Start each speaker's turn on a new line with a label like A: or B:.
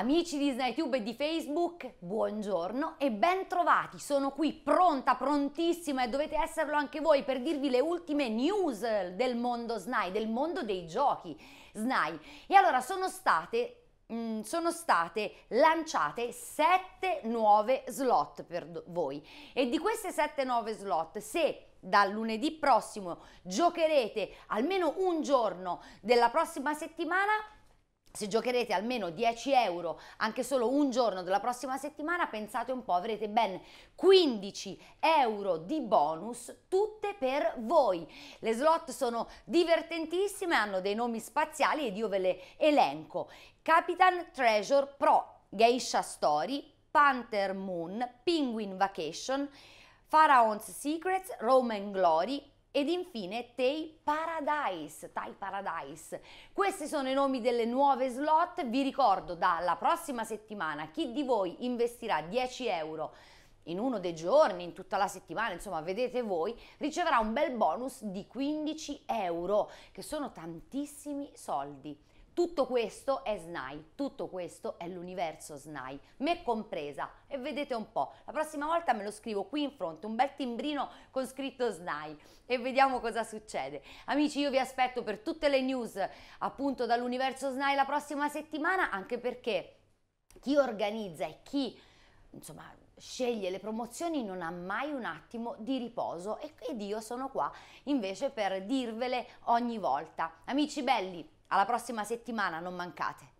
A: Amici di SnaiTube e di Facebook, buongiorno e bentrovati! Sono qui pronta, prontissima e dovete esserlo anche voi per dirvi le ultime news del mondo SNAI, del mondo dei giochi SNAI. E allora sono state Mm, sono state lanciate 7 nuove slot per voi e di queste 7 nuove slot se dal lunedì prossimo giocherete almeno un giorno della prossima settimana se giocherete almeno 10 euro anche solo un giorno della prossima settimana, pensate un po', avrete ben 15 euro di bonus, tutte per voi. Le slot sono divertentissime, hanno dei nomi spaziali ed io ve le elenco. Capitan Treasure Pro, Geisha Story, Panther Moon, Penguin Vacation, Pharaoh's Secrets, Roman Glory, ed infine Tay Paradise, Thai Paradise. Questi sono i nomi delle nuove slot, vi ricordo dalla prossima settimana chi di voi investirà 10 euro in uno dei giorni, in tutta la settimana, insomma vedete voi, riceverà un bel bonus di 15 euro, che sono tantissimi soldi. Tutto questo è SNAI, tutto questo è l'universo SNAI, me compresa. E vedete un po', la prossima volta me lo scrivo qui in fronte, un bel timbrino con scritto SNAI e vediamo cosa succede. Amici, io vi aspetto per tutte le news appunto dall'universo SNAI la prossima settimana, anche perché chi organizza e chi insomma sceglie le promozioni non ha mai un attimo di riposo ed io sono qua invece per dirvele ogni volta. Amici belli, alla prossima settimana, non mancate!